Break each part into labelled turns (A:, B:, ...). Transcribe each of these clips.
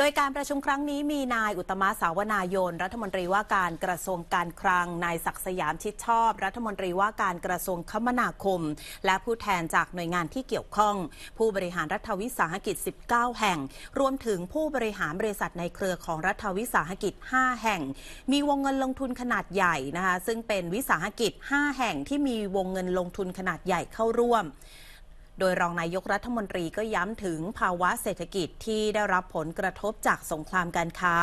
A: โดยการประชุมครั้งนี้มีนายอุตมะสาวนายน รัฐมนตรีว่าการกระทรวงการคลังนายศักสยามชิดชอบ รัฐมนตรีว่าการกระทรวงคมนาคม และผู้แทนจากหน่วยงานที่เกี่ยวข้อง ผู้บริหารรัฐวิสาหกิจ 19 แห่ง รวมถึงผู้บริหารบริษัทในเครือของรัฐวิสาหกิจ 5 แห่ง มีวงเงินลงทุนขนาดใหญ่นะคะซึ่งเป็นวิสาหกิจ 5 แห่งที่มีวงเงินลงทุนขนาดใหญ่เข้าร่วมโดยรองนายกรัฐมนตรีก็ย้ำถึงภาวะเศรษฐกิจที่ได้รับผลกระทบจากสงครามการค้า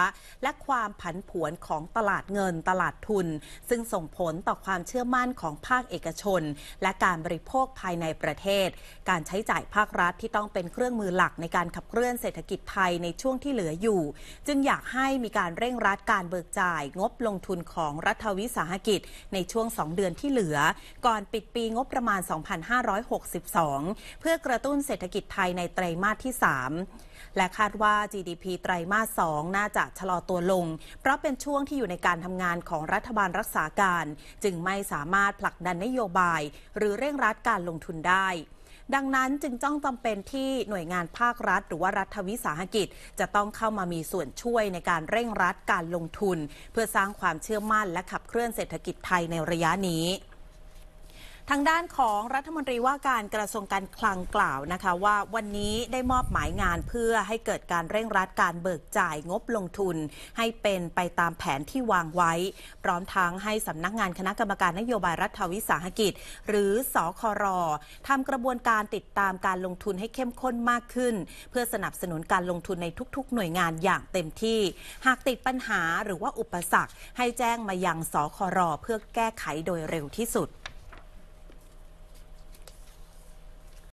A: และความผันผวนของตลาดเงินตลาดทุน ซึ่งส่งผลต่อความเชื่อมั่นของภาคเอกชน และการบริโภคภายในประเทศ การใช้จ่ายภาครัฐที่ต้องเป็นเครื่องมือหลักในการขับเคลื่อนเศรษฐกิจไทยในช่วงที่เหลืออยู่ จึงอยากให้มีการเร่งรัดการเบิกจ่าย งบลงทุนของรัฐวิสาหกิจ ในช่วง2เดือนที่เหลือ ก่อนปิดปีงบประมาณ2562เพื่อกระตุ้นเศรษฐกิจไทยในไตรมาสที่ 3 และคาดว่า GDP ไตรมาส 2 น่าจะชะลอตัวลง เพราะเป็นช่วงที่อยู่ในการทำงานของรัฐบาลรักษาการ จึงไม่สามารถผลักดันนโยบาย หรือเร่งรัดการลงทุนได้ ดังนั้นจึงจ้องจำเป็นที่หน่วยงานภาครัฐ หรือว่ารัฐวิสาหกิจจะต้องเข้ามามีส่วนช่วยในการเร่งรัดการลงทุน เพื่อสร้างความเชื่อมั่นและขับเคลื่อนเศรษฐกิจไทยในระยะนี้ทางด้านของรัฐมนตรีว่าการกระทรวงการคลังกล่าวนะคะว่าวันนี้ได้มอบหมายงานเพื่อให้เกิดการเร่งรัดการเบิกจ่ายงบลงทุน ให้เป็นไปตามแผนที่วางไว้ พร้อมทั้งให้สำนักงานคณะกรรมการนโยบาย รัฐวิสาหกิจ หรือสอคอรอทำกระบวนการติดตามการลงทุนให้เข้มข้นมากขึ้น เพื่อสนับสนุนการลงทุนในทุกๆ หน่วยงานอย่างเต็มที่ หากติดปัญหาหรือว่าอุปสรรคให้แจ้งมายังสอคอรอเพื่อแก้ไขโดยเร็วที่สุด